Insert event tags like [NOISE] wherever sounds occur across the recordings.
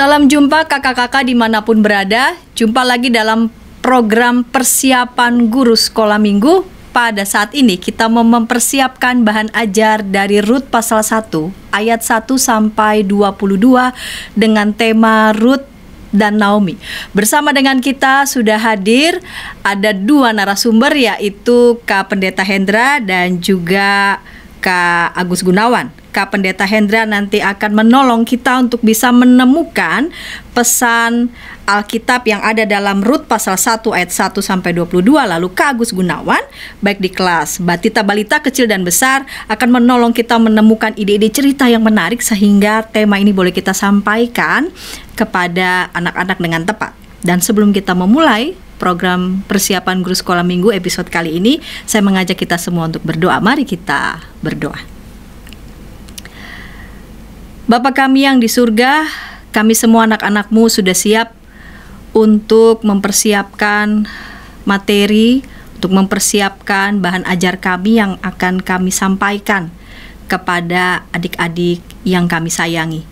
Salam jumpa kakak-kakak dimanapun berada. Jumpa lagi dalam program persiapan guru sekolah minggu. Pada saat ini kita mempersiapkan bahan ajar dari Rut pasal 1 ayat 1 sampai 22 dengan tema Rut dan Naomi. Bersama dengan kita sudah hadir ada dua narasumber yaitu Kak Pendeta Hendra dan juga Kak Agus Gunawan, Kak Pendeta Hendra nanti akan menolong kita untuk bisa menemukan pesan Alkitab yang ada dalam Rut pasal 1 ayat 1 sampai 22. Lalu Kak Agus Gunawan baik di kelas batita balita kecil dan besar akan menolong kita menemukan ide-ide cerita yang menarik sehingga tema ini boleh kita sampaikan kepada anak-anak dengan tepat. Dan sebelum kita memulai, program persiapan guru sekolah minggu episode kali ini saya mengajak kita semua untuk berdoa. Mari kita berdoa. Bapa kami yang di surga, kami semua anak-anakmu sudah siap untuk mempersiapkan materi, untuk mempersiapkan bahan ajar kami yang akan kami sampaikan kepada adik-adik yang kami sayangi.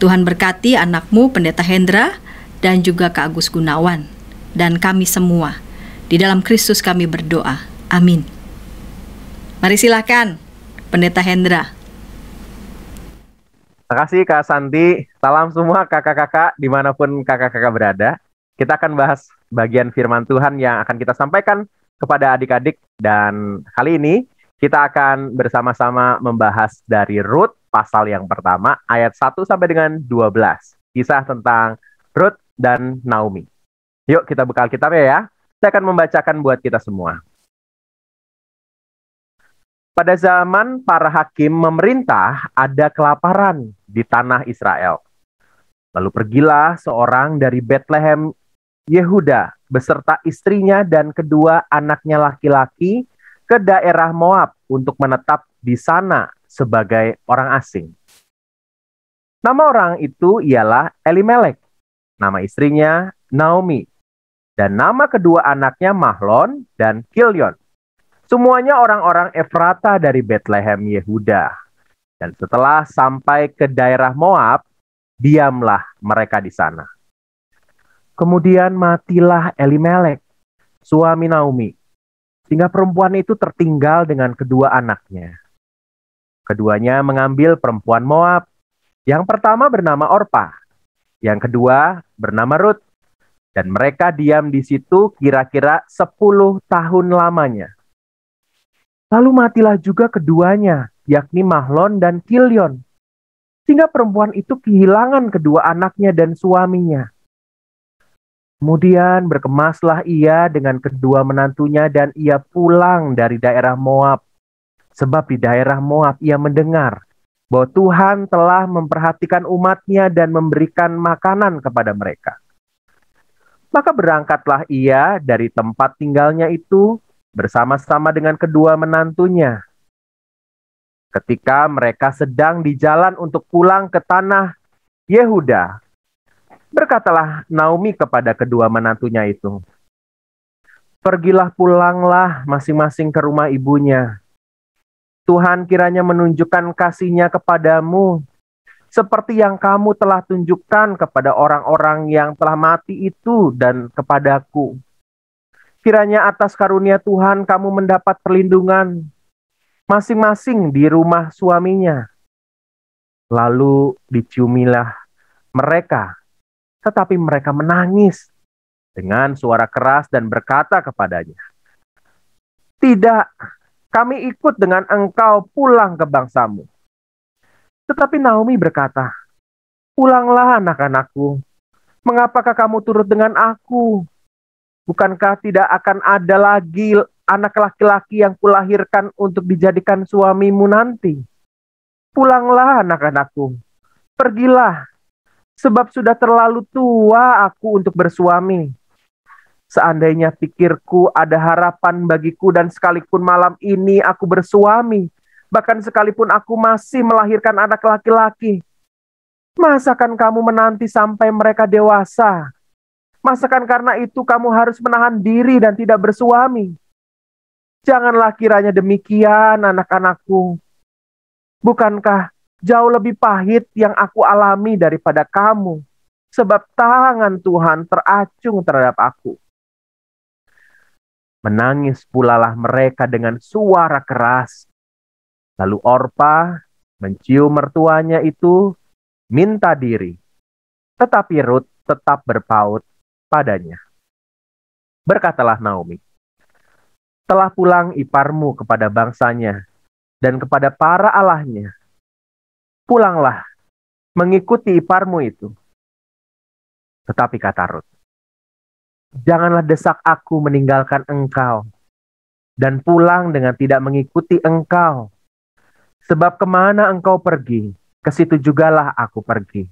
Tuhan berkati anakmu Pendeta Hendra dan juga Kak Agus Gunawan dan kami semua. Di dalam Kristus kami berdoa. Amin. Mari silakan, Pendeta Hendra. Terima kasih Kak Santi. Salam semua kakak-kakak dimanapun kakak-kakak berada. Kita akan bahas bagian firman Tuhan yang akan kita sampaikan kepada adik-adik. Dan kali ini kita akan bersama-sama membahas dari Rut pasal yang pertama ayat 1 sampai dengan 12. Kisah tentang Rut dan Naomi. Yuk kita buka Alkitabnya ya. Saya akan membacakan buat kita semua. Pada zaman para hakim memerintah, ada kelaparan di tanah Israel. Lalu pergilah seorang dari Bethlehem Yehuda beserta istrinya dan kedua anaknya laki-laki ke daerah Moab untuk menetap di sana sebagai orang asing. Nama orang itu ialah Elimelek. Nama istrinya Naomi dan nama kedua anaknya Mahlon dan Kilion. Semuanya orang-orang Efrata dari Bethlehem Yehuda. Dan setelah sampai ke daerah Moab, diamlah mereka di sana. Kemudian matilah Elimelek, suami Naomi, sehingga perempuan itu tertinggal dengan kedua anaknya. Keduanya mengambil perempuan Moab. Yang pertama bernama Orpa, yang kedua bernama Ruth. Dan mereka diam di situ kira-kira 10 tahun lamanya. Lalu matilah juga keduanya, yakni Mahlon dan Kilion. Sehingga perempuan itu kehilangan kedua anaknya dan suaminya. Kemudian berkemaslah ia dengan kedua menantunya dan ia pulang dari daerah Moab. Sebab di daerah Moab ia mendengar bahwa Tuhan telah memperhatikan umatnya dan memberikan makanan kepada mereka. Maka berangkatlah ia dari tempat tinggalnya itu bersama-sama dengan kedua menantunya. Ketika mereka sedang di jalan untuk pulang ke tanah Yehuda, berkatalah Naomi kepada kedua menantunya itu, "Pergilah pulanglah masing-masing ke rumah ibunya. Tuhan kiranya menunjukkan kasihnya kepadamu seperti yang kamu telah tunjukkan kepada orang-orang yang telah mati itu dan kepadaku. Kiranya atas karunia Tuhan kamu mendapat perlindungan masing-masing di rumah suaminya. Lalu diciumilah mereka, tetapi mereka menangis dengan suara keras dan berkata kepadanya, Tidak, kami ikut dengan engkau pulang ke bangsamu tetapi Naomi berkata, Pulanglah anak-anakku, mengapakah kamu turut dengan aku? Bukankah tidak akan ada lagi anak laki-laki yang kulahirkan untuk dijadikan suamimu nanti? Pulanglah anak-anakku, pergilah, sebab sudah terlalu tua aku untuk bersuami. Seandainya pikirku ada harapan bagiku dan sekalipun malam ini aku bersuami, bahkan sekalipun aku masih melahirkan anak laki-laki. Masakan kamu menanti sampai mereka dewasa? Masakan karena itu kamu harus menahan diri dan tidak bersuami? Janganlah kiranya demikian anak-anakku. Bukankah jauh lebih pahit yang aku alami daripada kamu? Sebab tangan Tuhan teracung terhadap aku. Menangis pulalah mereka dengan suara keras Lalu Orpa mencium mertuanya itu minta diri. Tetapi Ruth tetap berpaut padanya. Berkatalah Naomi, telah pulang iparmu kepada bangsanya dan kepada para allahnya. Pulanglah mengikuti iparmu itu. Tetapi kata Ruth, janganlah desak aku meninggalkan engkau dan pulang dengan tidak mengikuti engkau Sebab kemana engkau pergi, ke situ jugalah aku pergi.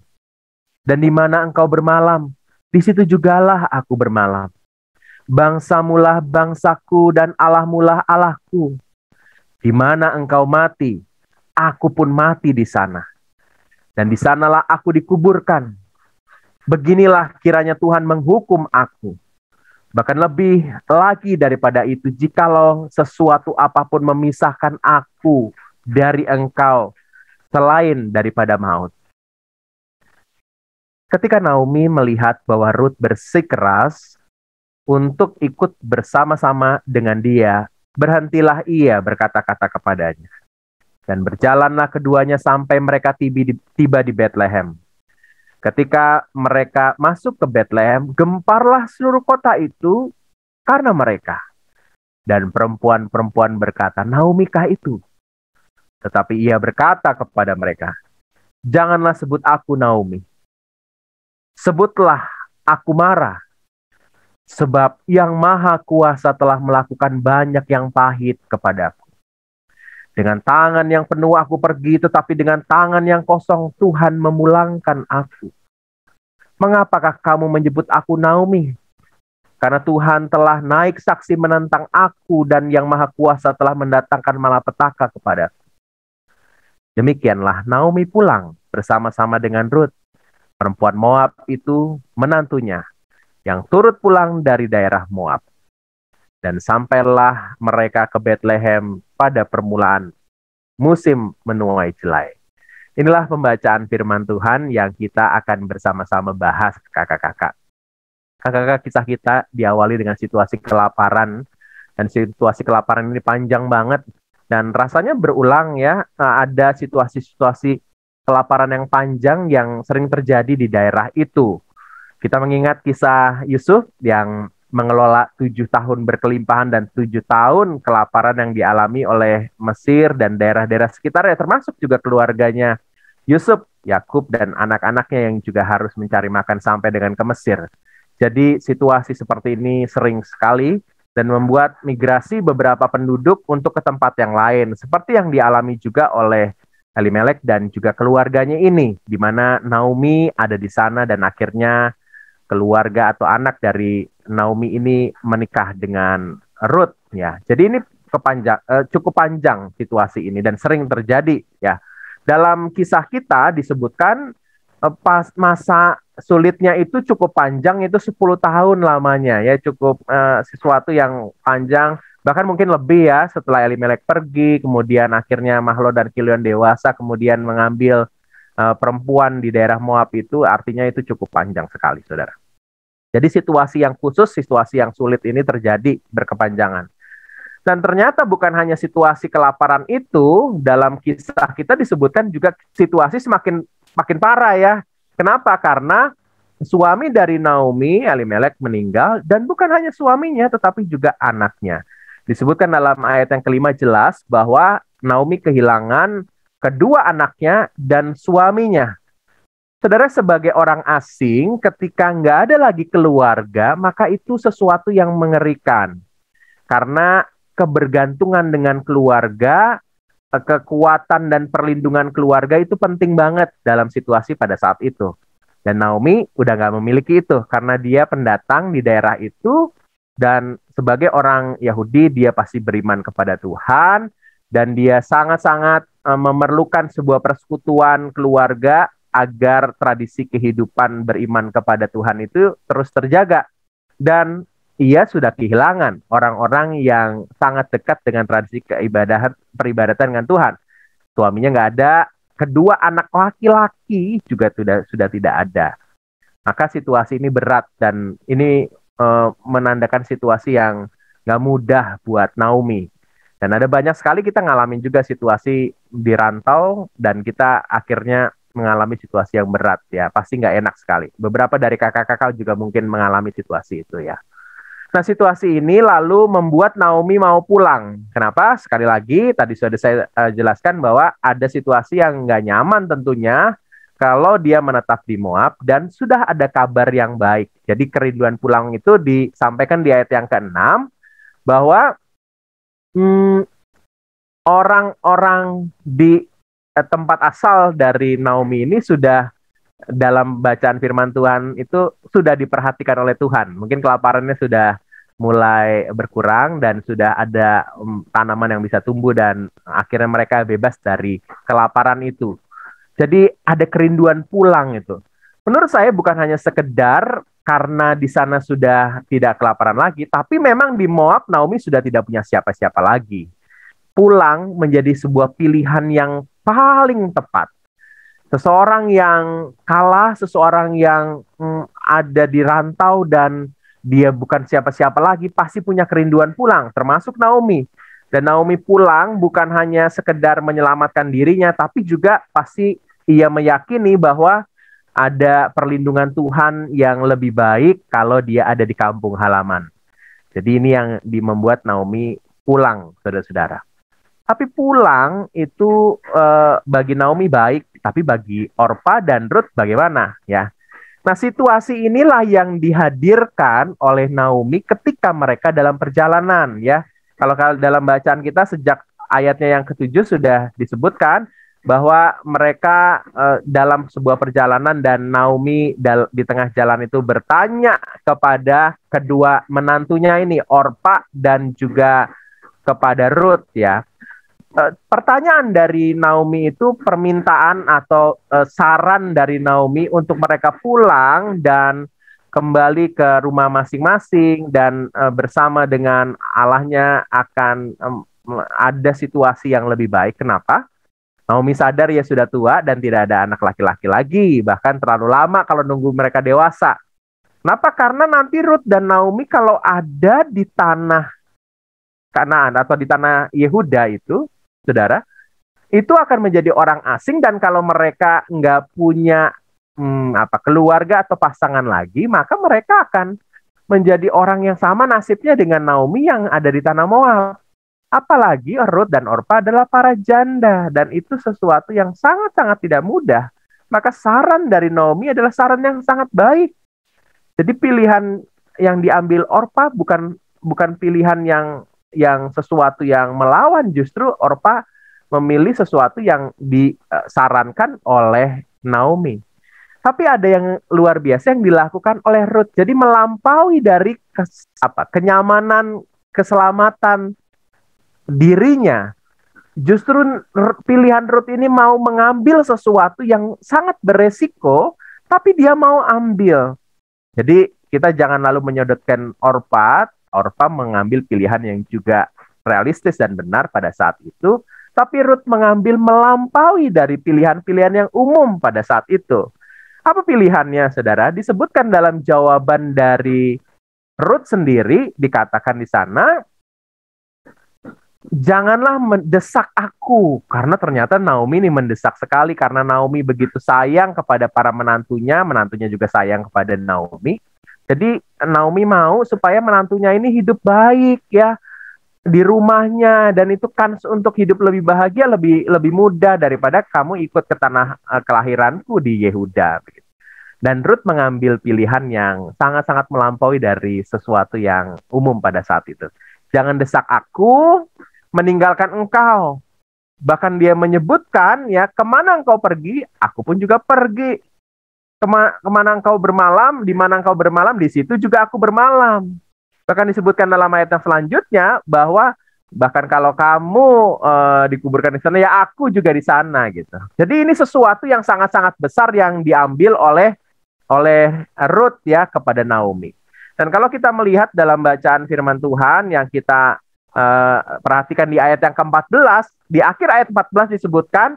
Dan di mana engkau bermalam, di situ jugalah aku bermalam. Bangsamulah bangsaku dan Allahmulah Allahku. Di mana engkau mati, aku pun mati di sana. Dan di sanalah aku dikuburkan. Beginilah kiranya Tuhan menghukum aku. Bahkan lebih lagi daripada itu, jikalau sesuatu apapun memisahkan aku dari engkau selain daripada maut. Ketika Naomi melihat bahwa Ruth bersikeras untuk ikut bersama-sama dengan dia, berhentilah ia berkata-kata kepadanya. Dan berjalanlah keduanya sampai mereka tiba di Bethlehem. Ketika mereka masuk ke Bethlehem, gemparlah seluruh kota itu karena mereka. Dan perempuan-perempuan berkata, kah itu? Tetapi ia berkata kepada mereka, Janganlah sebut aku Naomi. Sebutlah aku Mara. Sebab yang maha kuasa telah melakukan banyak yang pahit kepadaku. Dengan tangan yang penuh aku pergi, tetapi dengan tangan yang kosong Tuhan memulangkan aku. Mengapakah kamu menyebut aku Naomi? Karena Tuhan telah naik saksi menentang aku dan yang maha kuasa telah mendatangkan malapetaka kepadaku. Demikianlah Naomi pulang bersama-sama dengan Ruth, perempuan Moab itu menantunya yang turut pulang dari daerah Moab. Dan sampailah mereka ke Bethlehem pada permulaan musim menuai jelai. Inilah pembacaan firman Tuhan yang kita akan bersama-sama bahas kakak-kakak. Kakak-kakak kisah kita diawali dengan situasi kelaparan dan situasi kelaparan ini panjang banget dan rasanya berulang ya, eh, ada situasi-situasi kelaparan yang panjang yang sering terjadi di daerah itu. Kita mengingat kisah Yusuf yang mengelola tujuh tahun berkelimpahan dan tujuh tahun kelaparan yang dialami oleh Mesir dan daerah-daerah sekitarnya, termasuk juga keluarganya Yusuf, Yakub dan anak-anaknya yang juga harus mencari makan sampai dengan ke Mesir. Jadi situasi seperti ini sering sekali dan membuat migrasi beberapa penduduk untuk ke tempat yang lain, seperti yang dialami juga oleh Elimelek dan juga keluarganya ini, di mana Naomi ada di sana dan akhirnya keluarga atau anak dari Naomi ini menikah dengan Ruth ya. Jadi ini kepanjang eh, cukup panjang situasi ini dan sering terjadi ya. Dalam kisah kita disebutkan Eh, pas masa sulitnya itu cukup panjang itu 10 tahun lamanya ya cukup uh, sesuatu yang panjang bahkan mungkin lebih ya setelah Elimelek pergi kemudian akhirnya Mahlo dan Kilion dewasa kemudian mengambil uh, perempuan di daerah Moab itu artinya itu cukup panjang sekali saudara. Jadi situasi yang khusus, situasi yang sulit ini terjadi berkepanjangan. Dan ternyata bukan hanya situasi kelaparan itu, dalam kisah kita disebutkan juga situasi semakin makin parah ya. Kenapa? Karena suami dari Naomi Elimelek meninggal dan bukan hanya suaminya tetapi juga anaknya. Disebutkan dalam ayat yang kelima jelas bahwa Naomi kehilangan kedua anaknya dan suaminya. Saudara sebagai orang asing ketika nggak ada lagi keluarga maka itu sesuatu yang mengerikan. Karena kebergantungan dengan keluarga Eh, kekuatan dan perlindungan keluarga itu penting banget dalam situasi pada saat itu. Dan Naomi udah gak memiliki itu karena dia pendatang di daerah itu dan sebagai orang Yahudi dia pasti beriman kepada Tuhan dan dia sangat-sangat eh, memerlukan sebuah persekutuan keluarga agar tradisi kehidupan beriman kepada Tuhan itu terus terjaga. Dan ia sudah kehilangan orang-orang yang sangat dekat dengan tradisi keibadahan peribadatan dengan Tuhan. Suaminya nggak ada, kedua anak laki-laki juga sudah sudah tidak ada. Maka situasi ini berat dan ini e, menandakan situasi yang nggak mudah buat Naomi. Dan ada banyak sekali kita ngalamin juga situasi di rantau dan kita akhirnya mengalami situasi yang berat ya pasti nggak enak sekali. Beberapa dari kakak-kakak juga mungkin mengalami situasi itu ya. Nah, situasi ini lalu membuat Naomi mau pulang. Kenapa? Sekali lagi, tadi sudah saya uh, jelaskan bahwa ada situasi yang nggak nyaman tentunya kalau dia menetap di Moab dan sudah ada kabar yang baik. Jadi kerinduan pulang itu disampaikan di ayat yang ke-6 bahwa orang hmm, orang-orang di eh, tempat asal dari Naomi ini sudah dalam bacaan firman Tuhan itu sudah diperhatikan oleh Tuhan. Mungkin kelaparannya sudah mulai berkurang dan sudah ada mm, tanaman yang bisa tumbuh dan akhirnya mereka bebas dari kelaparan itu. Jadi ada kerinduan pulang itu. Menurut saya bukan hanya sekedar karena di sana sudah tidak kelaparan lagi, tapi memang di Moab Naomi sudah tidak punya siapa-siapa lagi. Pulang menjadi sebuah pilihan yang paling tepat. Seseorang yang kalah, seseorang yang hmm, ada di rantau dan dia bukan siapa-siapa lagi pasti punya kerinduan pulang termasuk Naomi dan Naomi pulang bukan hanya sekedar menyelamatkan dirinya tapi juga pasti ia meyakini bahwa ada perlindungan Tuhan yang lebih baik kalau dia ada di kampung halaman. Jadi ini yang membuat Naomi pulang, saudara-saudara. Tapi pulang itu eh, bagi Naomi baik, tapi bagi Orpa dan Ruth bagaimana ya? Nah, situasi inilah yang dihadirkan oleh Naomi ketika mereka dalam perjalanan ya. Kalau dalam bacaan kita sejak ayatnya yang ketujuh sudah disebutkan bahwa mereka uh, dalam sebuah perjalanan dan Naomi di tengah jalan itu bertanya kepada kedua menantunya ini Orpa dan juga kepada Ruth ya. Eh, pertanyaan dari Naomi itu permintaan atau uh, saran dari Naomi untuk mereka pulang dan kembali ke rumah masing-masing dan uh, bersama dengan Allahnya akan um, ada situasi yang lebih baik. Kenapa? Naomi sadar ya sudah tua dan tidak ada anak laki-laki lagi, bahkan terlalu lama kalau nunggu mereka dewasa. Kenapa? Karena nanti Ruth dan Naomi kalau ada di tanah Kanaan atau di tanah Yehuda itu saudara, itu akan menjadi orang asing dan kalau mereka nggak punya hmm, apa keluarga atau pasangan lagi, maka mereka akan menjadi orang yang sama nasibnya dengan Naomi yang ada di tanah Moab. Apalagi Ruth dan Orpa adalah para janda dan itu sesuatu yang sangat-sangat tidak mudah. Maka saran dari Naomi adalah saran yang sangat baik. Jadi pilihan yang diambil Orpa bukan bukan pilihan yang yang sesuatu yang melawan justru Orpa memilih sesuatu yang disarankan oleh Naomi. Tapi ada yang luar biasa yang dilakukan oleh Ruth. Jadi melampaui dari kes, apa kenyamanan, keselamatan dirinya. Justru pilihan Ruth ini mau mengambil sesuatu yang sangat beresiko, tapi dia mau ambil. Jadi kita jangan lalu menyodotkan Orpat Orpha mengambil pilihan yang juga realistis dan benar pada saat itu, tapi Ruth mengambil melampaui dari pilihan-pilihan yang umum pada saat itu. Apa pilihannya, saudara? Disebutkan dalam jawaban dari Ruth sendiri, dikatakan di sana, janganlah mendesak aku karena ternyata Naomi ini mendesak sekali karena Naomi begitu sayang kepada para menantunya, menantunya juga sayang kepada Naomi. Jadi Naomi mau supaya menantunya ini hidup baik ya di rumahnya dan itu kans untuk hidup lebih bahagia lebih lebih mudah daripada kamu ikut ke tanah eh, kelahiranku di Yehuda. Dan Ruth mengambil pilihan yang sangat-sangat melampaui dari sesuatu yang umum pada saat itu. Jangan desak aku, meninggalkan engkau. Bahkan dia menyebutkan ya kemana engkau pergi, aku pun juga pergi. Kema kemana engkau bermalam, di mana engkau bermalam, di situ juga aku bermalam. Bahkan disebutkan dalam ayat yang selanjutnya bahwa bahkan kalau kamu uh, dikuburkan di sana, ya aku juga di sana gitu. Jadi ini sesuatu yang sangat-sangat besar yang diambil oleh oleh Ruth ya kepada Naomi. Dan kalau kita melihat dalam bacaan firman Tuhan yang kita uh, perhatikan di ayat yang ke-14, di akhir ayat 14 disebutkan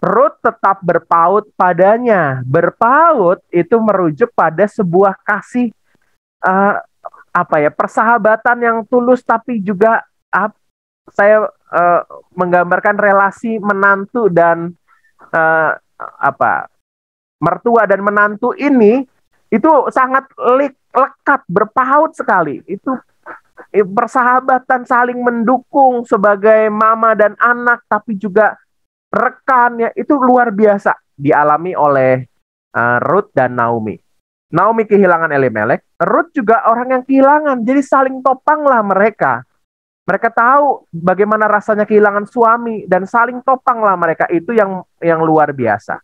Ruth tetap berpaut padanya. Berpaut itu merujuk pada sebuah kasih uh, apa ya persahabatan yang tulus tapi juga uh, saya uh, menggambarkan relasi menantu dan uh, apa mertua dan menantu ini itu sangat le lekat berpaut sekali itu persahabatan saling mendukung sebagai mama dan anak tapi juga rekannya itu luar biasa dialami oleh uh, Ruth dan Naomi. Naomi kehilangan Elimelek, Ruth juga orang yang kehilangan, jadi saling topanglah mereka. Mereka tahu bagaimana rasanya kehilangan suami dan saling topanglah mereka itu yang yang luar biasa.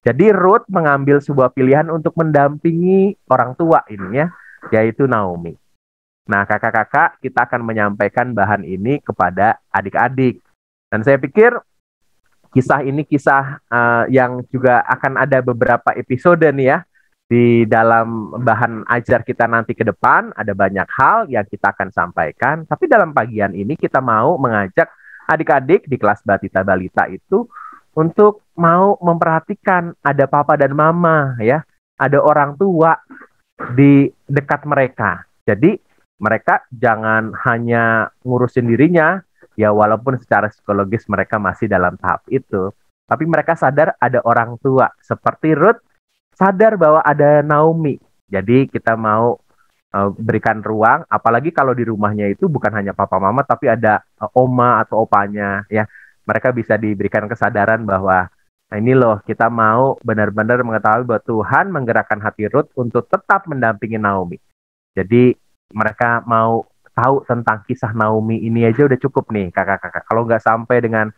Jadi Ruth mengambil sebuah pilihan untuk mendampingi orang tua ini ya, yaitu Naomi. Nah, kakak-kakak kita akan menyampaikan bahan ini kepada adik-adik. Dan saya pikir kisah ini kisah uh, yang juga akan ada beberapa episode nih ya di dalam bahan ajar kita nanti ke depan ada banyak hal yang kita akan sampaikan tapi dalam pagian ini kita mau mengajak adik-adik di kelas Batita Balita itu untuk mau memperhatikan ada papa dan mama ya ada orang tua di dekat mereka jadi mereka jangan hanya ngurusin dirinya ya walaupun secara psikologis mereka masih dalam tahap itu, tapi mereka sadar ada orang tua seperti Ruth sadar bahwa ada Naomi. Jadi kita mau uh, berikan ruang, apalagi kalau di rumahnya itu bukan hanya papa mama tapi ada uh, oma atau opanya ya. Mereka bisa diberikan kesadaran bahwa nah ini loh kita mau benar-benar mengetahui bahwa Tuhan menggerakkan hati Ruth untuk tetap mendampingi Naomi. Jadi mereka mau tahu tentang kisah Naomi ini aja udah cukup nih kakak-kakak. Kalau nggak sampai dengan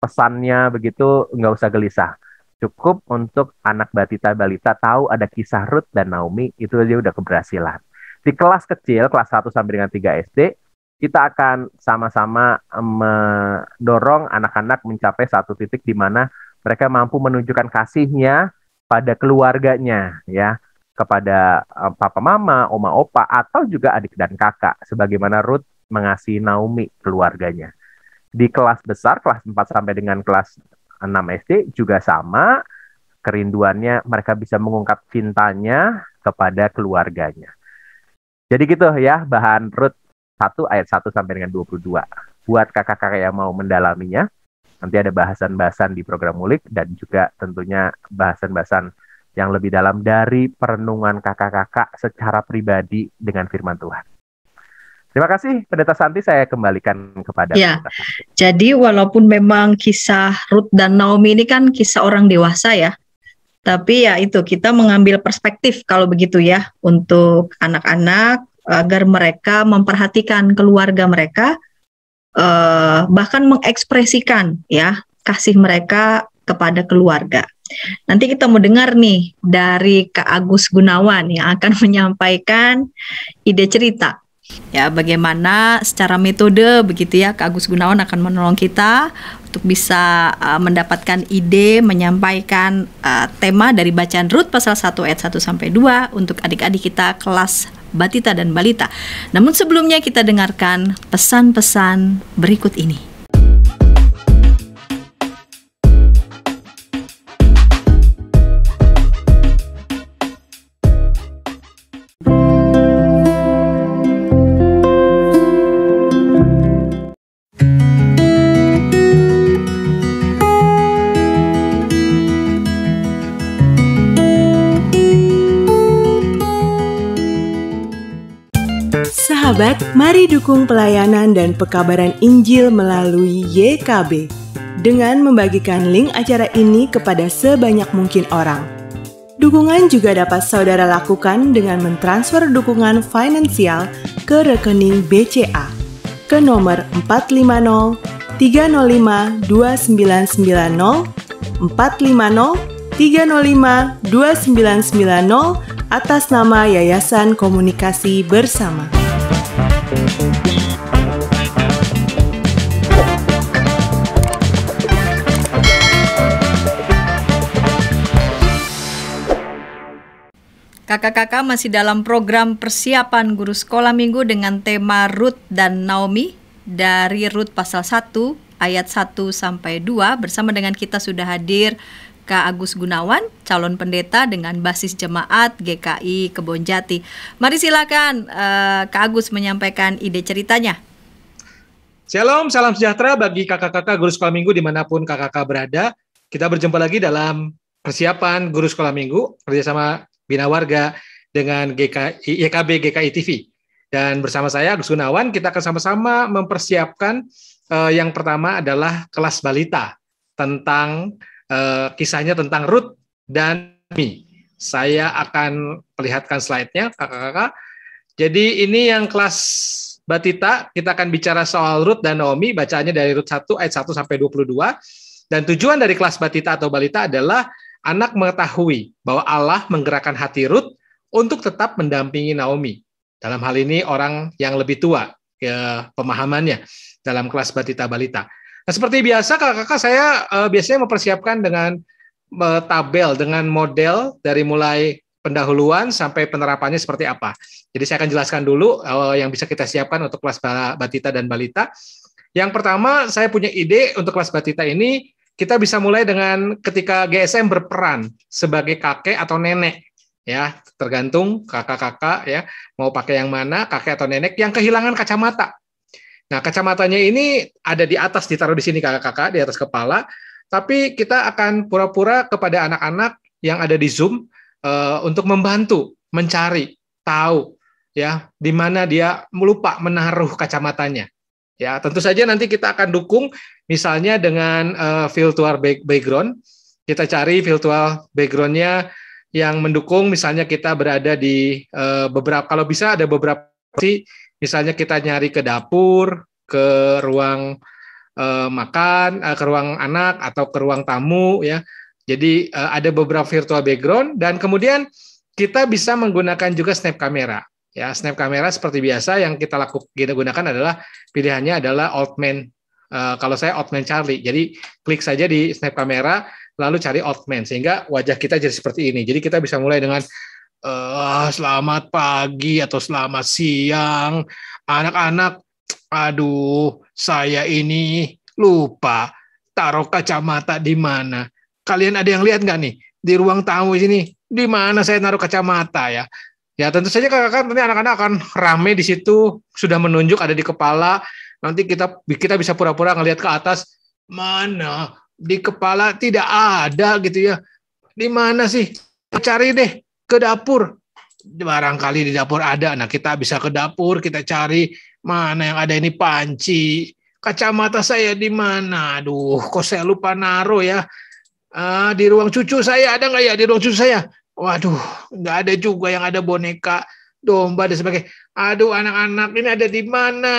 pesannya begitu nggak usah gelisah. Cukup untuk anak batita balita tahu ada kisah Ruth dan Naomi itu aja udah keberhasilan. Di kelas kecil, kelas 1 sampai dengan 3 SD, kita akan sama-sama mendorong anak-anak mencapai satu titik di mana mereka mampu menunjukkan kasihnya pada keluarganya ya kepada eh, papa mama, oma opa atau juga adik dan kakak sebagaimana Ruth mengasihi Naomi keluarganya. Di kelas besar kelas 4 sampai dengan kelas 6 SD juga sama kerinduannya mereka bisa mengungkap cintanya kepada keluarganya. Jadi gitu ya bahan Ruth 1 ayat 1 sampai dengan 22. Buat kakak-kakak yang mau mendalaminya, nanti ada bahasan-bahasan di program Mulik dan juga tentunya bahasan-bahasan yang lebih dalam dari perenungan kakak-kakak secara pribadi dengan firman Tuhan. Terima kasih Pendeta Santi saya kembalikan kepada ya. Jadi walaupun memang kisah Ruth dan Naomi ini kan kisah orang dewasa ya. Tapi ya itu kita mengambil perspektif kalau begitu ya untuk anak-anak agar mereka memperhatikan keluarga mereka eh, bahkan mengekspresikan ya kasih mereka kepada keluarga. Nanti kita mau dengar nih dari Kak Agus Gunawan yang akan [LAUGHS] menyampaikan ide cerita. Ya, bagaimana secara metode begitu ya Kak Agus Gunawan akan menolong kita untuk bisa uh, mendapatkan ide menyampaikan uh, tema dari bacaan Rut pasal 1 ayat 1 sampai 2 untuk adik-adik kita kelas batita dan balita. Namun sebelumnya kita dengarkan pesan-pesan berikut ini. Sahabat, mari dukung pelayanan dan pekabaran Injil melalui YKB dengan membagikan link acara ini kepada sebanyak mungkin orang. Dukungan juga dapat saudara lakukan dengan mentransfer dukungan finansial ke rekening BCA ke nomor 450 305 2990 450 305 2990 atas nama Yayasan Komunikasi Bersama. Kakak-kakak masih dalam program persiapan guru sekolah minggu dengan tema Ruth dan Naomi dari Ruth pasal 1 ayat 1 sampai 2 bersama dengan kita sudah hadir Kak Agus Gunawan, calon pendeta dengan basis jemaat GKI Kebonjati. Mari silakan uh, eh, Kak Agus menyampaikan ide ceritanya. Shalom, salam sejahtera bagi kakak-kakak guru sekolah minggu dimanapun kakak-kakak berada. Kita berjumpa lagi dalam persiapan guru sekolah minggu kerjasama Bina Warga dengan GKI, YKB GKI TV. Dan bersama saya Agus Gunawan, kita akan sama-sama mempersiapkan uh, yang pertama adalah kelas balita tentang Eh, kisahnya tentang Ruth dan Mi. Saya akan perlihatkan slide-nya, kakak-kakak. Jadi ini yang kelas Batita, kita akan bicara soal Ruth dan Naomi, bacaannya dari Ruth 1 ayat 1 sampai 22. Dan tujuan dari kelas Batita atau Balita adalah anak mengetahui bahwa Allah menggerakkan hati Ruth untuk tetap mendampingi Naomi. Dalam hal ini orang yang lebih tua ya, pemahamannya dalam kelas Batita Balita. Nah, seperti biasa kakak-kakak saya uh, biasanya mempersiapkan dengan uh, tabel dengan model dari mulai pendahuluan sampai penerapannya seperti apa. Jadi saya akan jelaskan dulu uh, yang bisa kita siapkan untuk kelas batita dan balita. Yang pertama, saya punya ide untuk kelas batita ini kita bisa mulai dengan ketika GSM berperan sebagai kakek atau nenek ya, tergantung kakak-kakak ya mau pakai yang mana, kakek atau nenek yang kehilangan kacamata. Nah, kacamatanya ini ada di atas, ditaruh di sini kakak-kakak, di atas kepala. Tapi kita akan pura-pura kepada anak-anak yang ada di Zoom uh, untuk membantu mencari, tahu ya di mana dia lupa menaruh kacamatanya. Ya, tentu saja nanti kita akan dukung misalnya dengan uh, virtual background. Kita cari virtual backgroundnya yang mendukung misalnya kita berada di uh, beberapa kalau bisa ada beberapa misalnya kita nyari ke dapur, ke ruang eh, makan, eh, ke ruang anak atau ke ruang tamu ya. Jadi eh, ada beberapa virtual background dan kemudian kita bisa menggunakan juga snap kamera. Ya, snap kamera seperti biasa yang kita lakukan kita gunakan adalah pilihannya adalah old man. Uh, eh, kalau saya old man Charlie, jadi klik saja di snap kamera lalu cari old man sehingga wajah kita jadi seperti ini. Jadi kita bisa mulai dengan uh, selamat pagi atau selamat siang. Anak-anak, aduh, saya ini lupa taruh kacamata di mana. Kalian ada yang lihat nggak nih di ruang tamu sini? Di mana saya taruh kacamata ya? Ya tentu saja kakak nanti anak-anak akan rame di situ sudah menunjuk ada di kepala. Nanti kita kita bisa pura-pura ngelihat ke atas mana di kepala tidak ada gitu ya. Di mana sih? Cari deh ke dapur barangkali di dapur ada nah kita bisa ke dapur kita cari mana yang ada ini panci kacamata saya di mana aduh kok saya lupa naruh ya ah, di ruang cucu saya ada nggak ya di ruang cucu saya waduh nggak ada juga yang ada boneka domba dan sebagainya aduh anak-anak ini ada di mana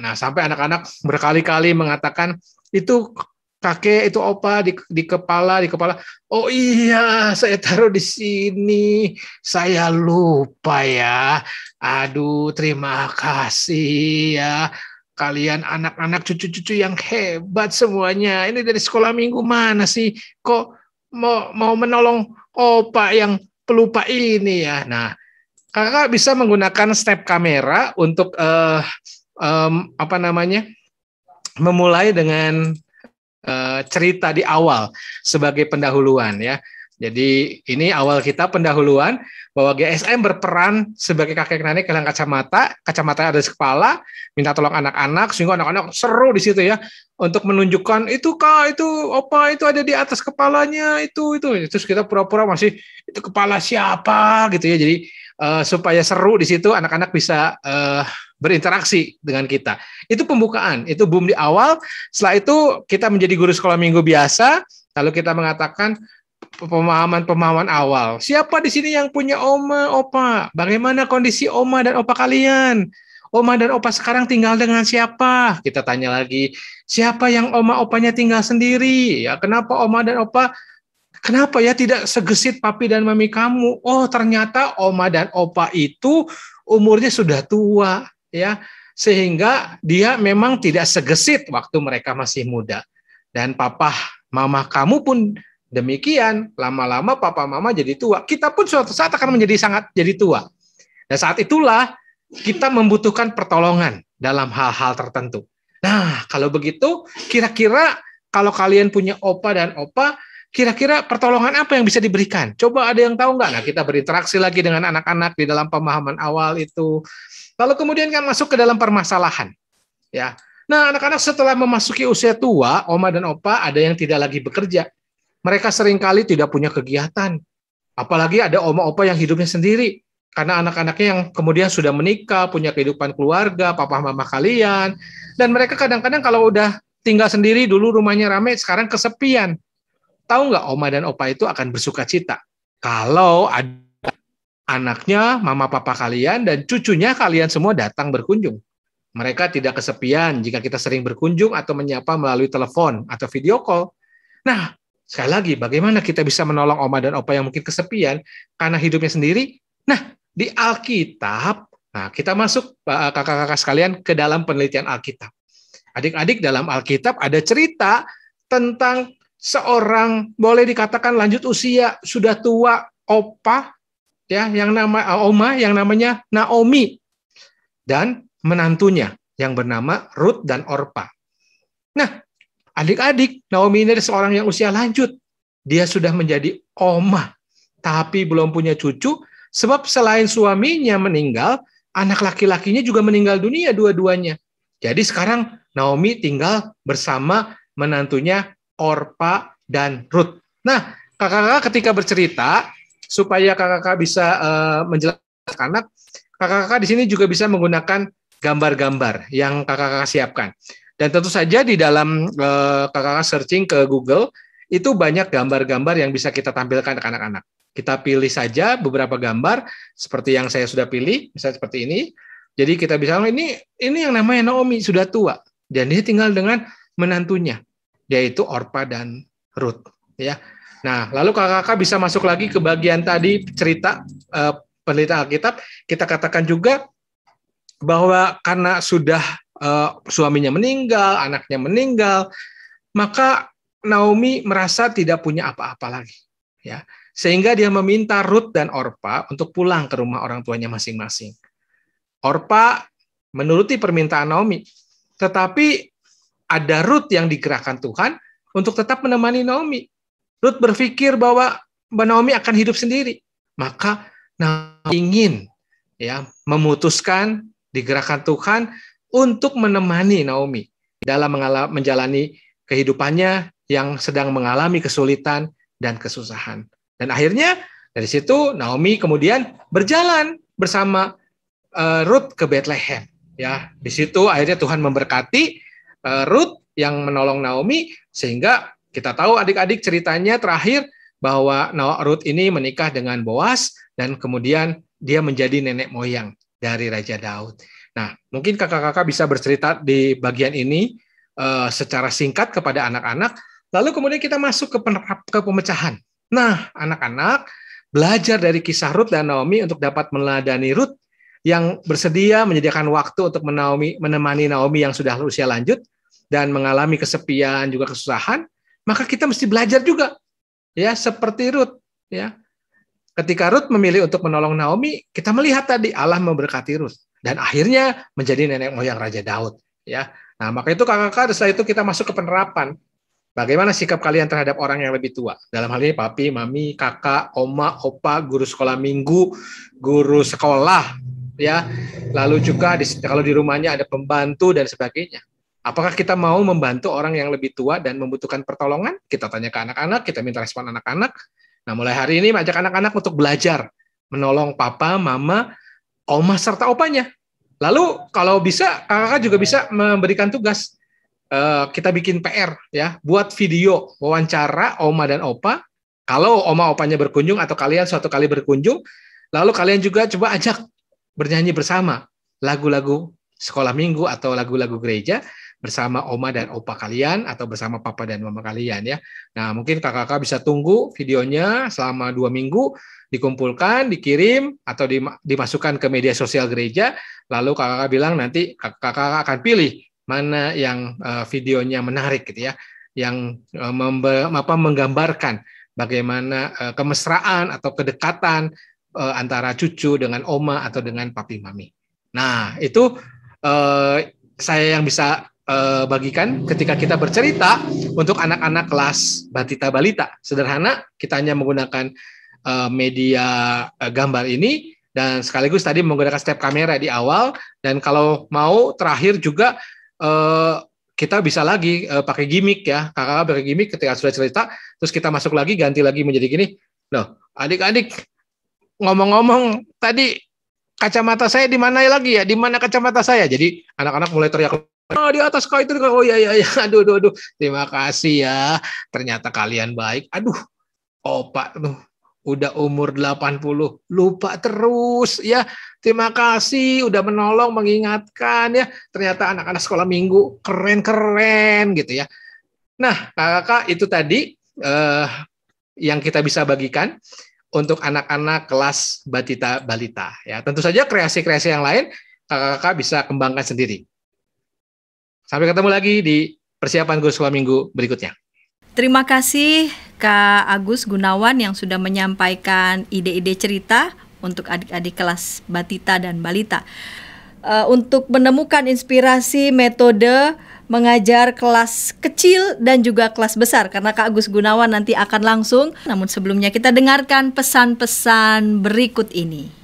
nah sampai anak-anak berkali-kali mengatakan itu kakek itu opa di, di kepala di kepala oh iya saya taruh di sini saya lupa ya aduh terima kasih ya kalian anak-anak cucu-cucu yang hebat semuanya ini dari sekolah minggu mana sih kok mau mau menolong opa yang pelupa ini ya nah kakak bisa menggunakan step kamera untuk uh, um, apa namanya memulai dengan Eh, cerita di awal sebagai pendahuluan ya. Jadi ini awal kita pendahuluan bahwa GSM berperan sebagai kakek nenek kehilangan kacamata, kacamata ada di kepala, minta tolong anak-anak sehingga anak-anak seru di situ ya untuk menunjukkan itu kak itu apa itu ada di atas kepalanya itu itu terus kita pura-pura masih itu kepala siapa gitu ya jadi uh, supaya seru di situ anak-anak bisa uh, berinteraksi dengan kita. Itu pembukaan, itu boom di awal. Setelah itu kita menjadi guru sekolah minggu biasa, lalu kita mengatakan pemahaman-pemahaman awal. Siapa di sini yang punya oma, opa? Bagaimana kondisi oma dan opa kalian? Oma dan opa sekarang tinggal dengan siapa? Kita tanya lagi, siapa yang oma opanya tinggal sendiri? Ya, kenapa oma dan opa Kenapa ya tidak segesit papi dan mami kamu? Oh, ternyata oma dan opa itu umurnya sudah tua ya sehingga dia memang tidak segesit waktu mereka masih muda dan papa mama kamu pun demikian lama-lama papa mama jadi tua kita pun suatu saat akan menjadi sangat jadi tua dan saat itulah kita membutuhkan pertolongan dalam hal-hal tertentu nah kalau begitu kira-kira kalau kalian punya opa dan opa kira-kira pertolongan apa yang bisa diberikan? Coba ada yang tahu nggak? Nah, kita berinteraksi lagi dengan anak-anak di dalam pemahaman awal itu. Lalu kemudian kan masuk ke dalam permasalahan. Ya. Nah, anak-anak setelah memasuki usia tua, oma dan opa ada yang tidak lagi bekerja. Mereka seringkali tidak punya kegiatan. Apalagi ada oma opa yang hidupnya sendiri. Karena anak-anaknya yang kemudian sudah menikah, punya kehidupan keluarga, papa mama kalian. Dan mereka kadang-kadang kalau udah tinggal sendiri dulu rumahnya rame, sekarang kesepian. Tahu nggak oma dan opa itu akan bersuka cita? Kalau ada anaknya, mama papa kalian, dan cucunya kalian semua datang berkunjung. Mereka tidak kesepian jika kita sering berkunjung atau menyapa melalui telepon atau video call. Nah, sekali lagi, bagaimana kita bisa menolong oma dan opa yang mungkin kesepian karena hidupnya sendiri? Nah, di Alkitab, nah kita masuk eh, eh, kakak-kakak sekalian ke dalam penelitian Alkitab. Adik-adik dalam Alkitab ada cerita tentang seorang boleh dikatakan lanjut usia, sudah tua, opa ya yang nama uh, Oma yang namanya Naomi dan menantunya yang bernama Ruth dan Orpa. Nah, adik-adik, Naomi ini seorang yang usia lanjut. Dia sudah menjadi oma, tapi belum punya cucu. Sebab selain suaminya meninggal, anak laki-lakinya juga meninggal dunia dua-duanya. Jadi sekarang Naomi tinggal bersama menantunya Orpa dan Ruth. Nah, kakak-kakak ketika bercerita, supaya kakak-kakak bisa uh, menjelaskan anak, kakak-kakak di sini juga bisa menggunakan gambar-gambar yang kakak-kakak siapkan. Dan tentu saja di dalam kakak eh, kakak-kakak searching ke Google itu banyak gambar-gambar yang bisa kita tampilkan ke anak-anak. Kita pilih saja beberapa gambar seperti yang saya sudah pilih, misalnya seperti ini. Jadi kita bisa oh, ini ini yang namanya Naomi sudah tua dan dia tinggal dengan menantunya yaitu Orpa dan Ruth ya. Nah, lalu kakak-kakak bisa masuk lagi ke bagian tadi cerita e, penelitian Alkitab. Kita katakan juga bahwa karena sudah e, suaminya meninggal, anaknya meninggal, maka Naomi merasa tidak punya apa-apa lagi, ya. Sehingga dia meminta Ruth dan Orpa untuk pulang ke rumah orang tuanya masing-masing. Orpa menuruti permintaan Naomi, tetapi ada Ruth yang digerakkan Tuhan untuk tetap menemani Naomi Ruth berpikir bahwa Naomi akan hidup sendiri. Maka Naomi ingin ya memutuskan digerakkan Tuhan untuk menemani Naomi dalam menjalani kehidupannya yang sedang mengalami kesulitan dan kesusahan. Dan akhirnya dari situ Naomi kemudian berjalan bersama uh, Ruth ke Bethlehem. Ya, di situ akhirnya Tuhan memberkati uh, Ruth yang menolong Naomi sehingga kita tahu adik-adik ceritanya terakhir bahwa Ruth ini menikah dengan Boas dan kemudian dia menjadi nenek moyang dari Raja Daud. Nah, mungkin kakak-kakak bisa bercerita di bagian ini uh, secara singkat kepada anak-anak. Lalu kemudian kita masuk ke, penerap ke pemecahan. Nah, anak-anak belajar dari kisah Ruth dan Naomi untuk dapat meladani Ruth yang bersedia menyediakan waktu untuk menaomi, menemani Naomi yang sudah usia lanjut dan mengalami kesepian juga kesusahan maka kita mesti belajar juga. Ya, seperti Ruth, ya. Ketika Ruth memilih untuk menolong Naomi, kita melihat tadi Allah memberkati Ruth dan akhirnya menjadi nenek moyang Raja Daud, ya. Nah, maka itu kakak-kakak setelah itu kita masuk ke penerapan. Bagaimana sikap kalian terhadap orang yang lebih tua? Dalam hal ini papi, mami, kakak, oma, opa, guru sekolah minggu, guru sekolah, ya. Lalu juga di, kalau di rumahnya ada pembantu dan sebagainya. Apakah kita mau membantu orang yang lebih tua dan membutuhkan pertolongan? Kita tanya ke anak-anak, kita minta respon anak-anak. Nah, mulai hari ini ajak anak-anak untuk belajar menolong papa, mama, oma serta opanya. Lalu kalau bisa kakak juga bisa memberikan tugas eh, kita bikin PR ya, buat video wawancara oma dan opa. Kalau oma opanya berkunjung atau kalian suatu kali berkunjung, lalu kalian juga coba ajak bernyanyi bersama lagu-lagu sekolah minggu atau lagu-lagu gereja bersama oma dan opa kalian atau bersama papa dan mama kalian ya. Nah mungkin kakak-kakak bisa tunggu videonya selama dua minggu dikumpulkan, dikirim atau dimasukkan ke media sosial gereja. Lalu kakak-kakak bilang nanti kakak-kakak akan pilih mana yang eh, videonya menarik gitu ya, yang uh, apa, menggambarkan bagaimana eh, kemesraan atau kedekatan antara cucu dengan oma atau dengan papi mami. Nah itu uh, saya yang bisa uh, bagikan ketika kita bercerita untuk anak-anak kelas batita balita. Sederhana, kita hanya menggunakan uh, media uh, gambar ini dan sekaligus tadi menggunakan step kamera di awal dan kalau mau terakhir juga uh, kita bisa lagi uh, pakai gimmick ya kakak pakai gimmick ketika sudah cerita terus kita masuk lagi ganti lagi menjadi gini loh adik-adik ngomong-ngomong tadi kacamata saya di mana lagi ya di mana kacamata saya jadi anak-anak mulai teriak Oh di atas kau itu oh ya ya ya [LAUGHS] aduh aduh aduh terima kasih ya ternyata kalian baik aduh opa tuh udah umur 80 lupa terus ya terima kasih udah menolong mengingatkan ya ternyata anak-anak sekolah minggu keren-keren gitu ya nah kakak itu tadi eh, yang kita bisa bagikan untuk anak-anak kelas batita balita ya tentu saja kreasi-kreasi yang lain kakak-kakak bisa kembangkan sendiri Sampai ketemu lagi di persiapan sekolah Minggu berikutnya. Terima kasih Kak Agus Gunawan yang sudah menyampaikan ide-ide cerita untuk adik-adik kelas Batita dan Balita. Eh, untuk menemukan inspirasi metode mengajar kelas kecil dan juga kelas besar karena Kak Agus Gunawan nanti akan langsung. Namun sebelumnya kita dengarkan pesan-pesan berikut ini.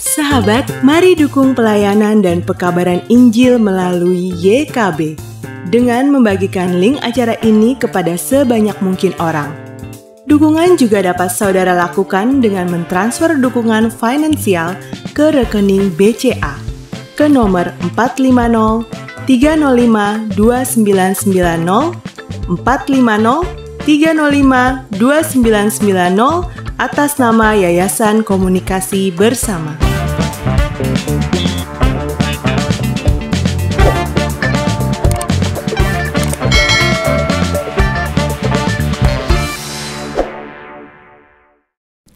Sahabat, mari dukung pelayanan dan pekabaran Injil melalui YKB dengan membagikan link acara ini kepada sebanyak mungkin orang. Dukungan juga dapat saudara lakukan dengan mentransfer dukungan finansial ke rekening BCA ke nomor 450 305 2990 450 305 2990 atas nama Yayasan Komunikasi Bersama.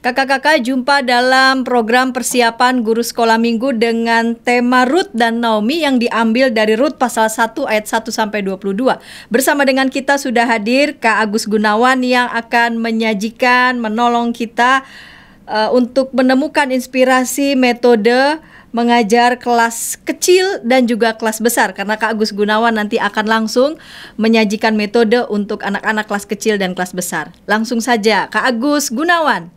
Kakak-kakak jumpa dalam program persiapan guru sekolah minggu dengan tema Ruth dan Naomi yang diambil dari Ruth pasal 1 ayat 1 sampai 22. Bersama dengan kita sudah hadir Kak Agus Gunawan yang akan menyajikan, menolong kita uh, untuk menemukan inspirasi metode mengajar kelas kecil dan juga kelas besar karena Kak Agus Gunawan nanti akan langsung menyajikan metode untuk anak-anak kelas kecil dan kelas besar. Langsung saja Kak Agus Gunawan.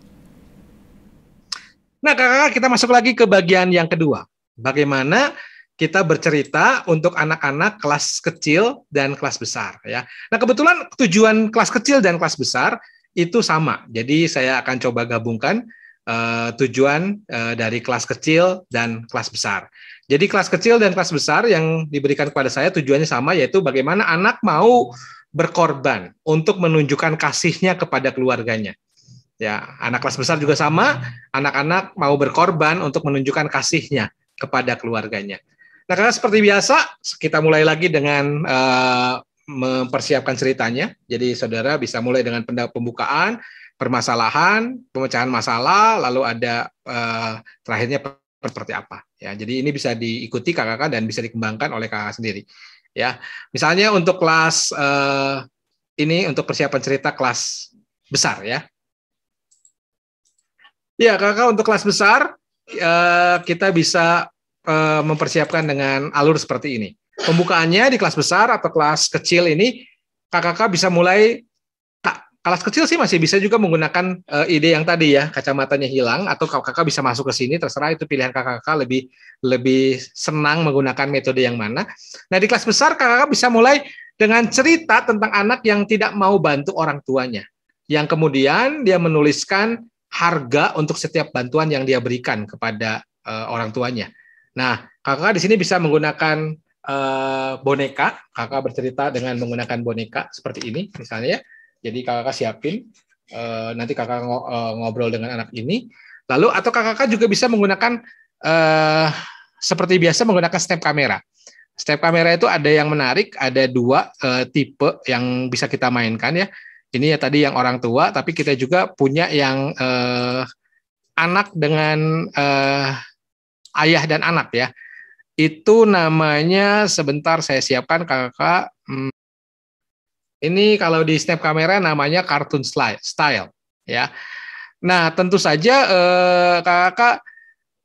Nah, kakak-kakak kita masuk lagi ke bagian yang kedua. Bagaimana kita bercerita untuk anak-anak kelas kecil dan kelas besar ya. Nah, kebetulan tujuan kelas kecil dan kelas besar itu sama. Jadi saya akan coba gabungkan uh, tujuan uh, dari kelas kecil dan kelas besar. Jadi kelas kecil dan kelas besar yang diberikan kepada saya tujuannya sama yaitu bagaimana anak mau berkorban untuk menunjukkan kasihnya kepada keluarganya. Ya, anak kelas besar juga sama, anak-anak mau berkorban untuk menunjukkan kasihnya kepada keluarganya. Nah, karena seperti biasa, kita mulai lagi dengan uh, mempersiapkan ceritanya. Jadi saudara bisa mulai dengan pembukaan, permasalahan, pemecahan masalah, lalu ada uh, terakhirnya seperti apa. Ya, jadi ini bisa diikuti kakak-kakak dan bisa dikembangkan oleh kakak sendiri. Ya, misalnya untuk kelas uh, ini untuk persiapan cerita kelas besar ya. Ya, kakak untuk kelas besar eh, kita bisa eh, mempersiapkan dengan alur seperti ini. Pembukaannya di kelas besar atau kelas kecil ini kakak bisa mulai kelas kecil sih masih bisa juga menggunakan eh, ide yang tadi ya kacamatanya hilang atau kakak-kakak bisa masuk ke sini terserah itu pilihan kakak-kakak lebih lebih senang menggunakan metode yang mana. Nah di kelas besar kakak bisa mulai dengan cerita tentang anak yang tidak mau bantu orang tuanya, yang kemudian dia menuliskan harga untuk setiap bantuan yang dia berikan kepada uh, orang tuanya. Nah, kakak di sini bisa menggunakan uh, boneka. Kakak bercerita dengan menggunakan boneka seperti ini, misalnya ya. Jadi kakak siapin, uh, nanti kakak ngobrol dengan anak ini. Lalu atau kakak juga bisa menggunakan uh, seperti biasa menggunakan step kamera. Step kamera itu ada yang menarik, ada dua uh, tipe yang bisa kita mainkan ya ini ya tadi yang orang tua, tapi kita juga punya yang eh, anak dengan eh, ayah dan anak ya. Itu namanya sebentar saya siapkan kakak. Hmm, ini kalau di snap kamera namanya cartoon style ya. Nah tentu saja eh, kakak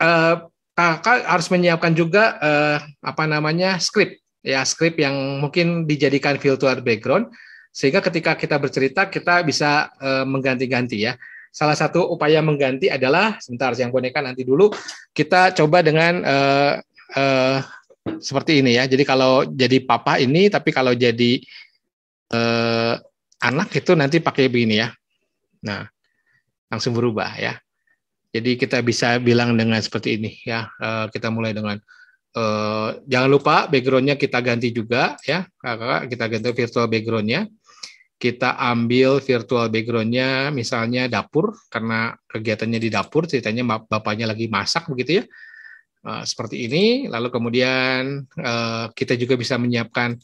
eh, kakak harus menyiapkan juga eh, apa namanya skrip ya skrip yang mungkin dijadikan filter background sehingga ketika kita bercerita kita bisa e, mengganti-ganti ya. Salah satu upaya mengganti adalah sebentar yang boneka nanti dulu kita coba dengan e, e, seperti ini ya. Jadi kalau jadi papa ini tapi kalau jadi e, anak itu nanti pakai begini ya. Nah, langsung berubah ya. Jadi kita bisa bilang dengan seperti ini ya. E, kita mulai dengan uh, jangan lupa backgroundnya kita ganti juga ya. Kakak kita ganti virtual backgroundnya kita ambil virtual backgroundnya misalnya dapur karena kegiatannya di dapur ceritanya bapaknya lagi masak begitu ya nah, seperti ini lalu kemudian eh, kita juga bisa menyiapkan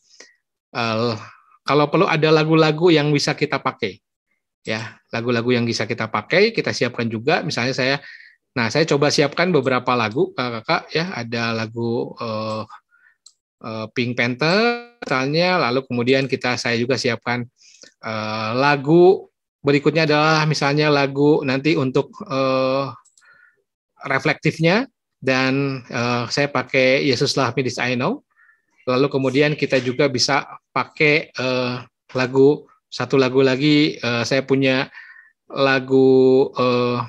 eh, kalau perlu ada lagu-lagu yang bisa kita pakai ya lagu-lagu yang bisa kita pakai kita siapkan juga misalnya saya nah saya coba siapkan beberapa lagu kakak ya ada lagu eh, Pink Panther misalnya lalu kemudian kita saya juga siapkan Uh, lagu berikutnya adalah misalnya lagu nanti untuk uh, reflektifnya dan uh, saya pakai Yesuslah Me This I Know. Lalu kemudian kita juga bisa pakai uh, lagu satu lagu lagi uh, saya punya lagu uh,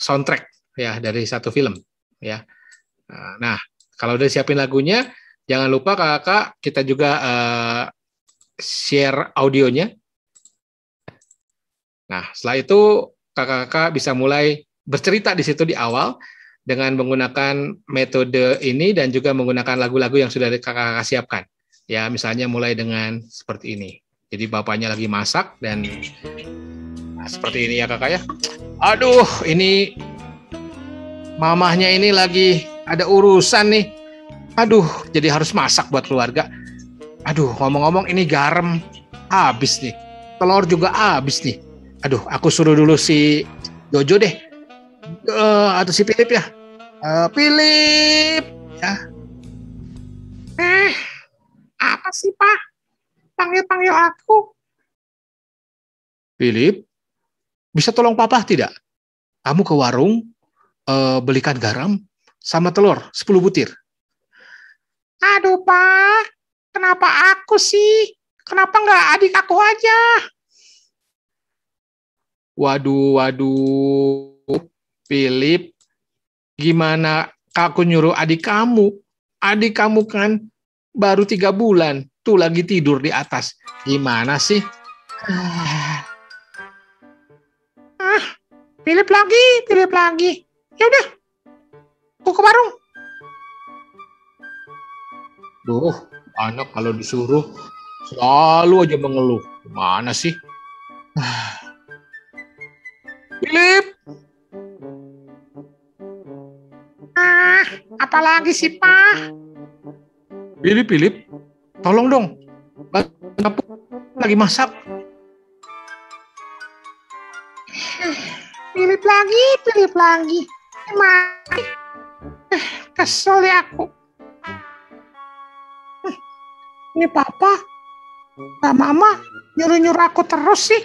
soundtrack ya dari satu film ya. Nah kalau udah siapin lagunya Jangan lupa kakak, kita juga uh, share audionya. Nah, setelah itu kakak-kakak bisa mulai bercerita di situ di awal dengan menggunakan metode ini dan juga menggunakan lagu-lagu yang sudah kakak-kakak siapkan. Ya, misalnya mulai dengan seperti ini. Jadi bapaknya lagi masak dan nah, seperti ini ya kakak ya. Aduh, ini mamahnya ini lagi ada urusan nih aduh jadi harus masak buat keluarga aduh ngomong-ngomong ini garam habis nih telur juga habis nih aduh aku suruh dulu si Jojo deh uh, atau si Philip ya uh, Philip ya eh apa sih pak panggil-panggil aku Philip bisa tolong papa tidak kamu ke warung uh, belikan garam sama telur 10 butir Aduh pak, kenapa aku sih? Kenapa nggak adik aku aja? Waduh, waduh, Philip, gimana aku nyuruh adik kamu? Adik kamu kan baru tiga bulan, tuh lagi tidur di atas. Gimana sih? Ah, Philip lagi, Philip lagi. Yaudah, aku ke warung. Duh, anak kalau disuruh selalu aja mengeluh. Mana sih? [SIGHS] Philip! Ah, apalagi sih, Pak? Philip, Philip, tolong dong. Bantu lagi masak. Philip lagi, Philip lagi. Eh, kesel ya aku ini papa Nah, mama nyuruh-nyuruh aku terus sih.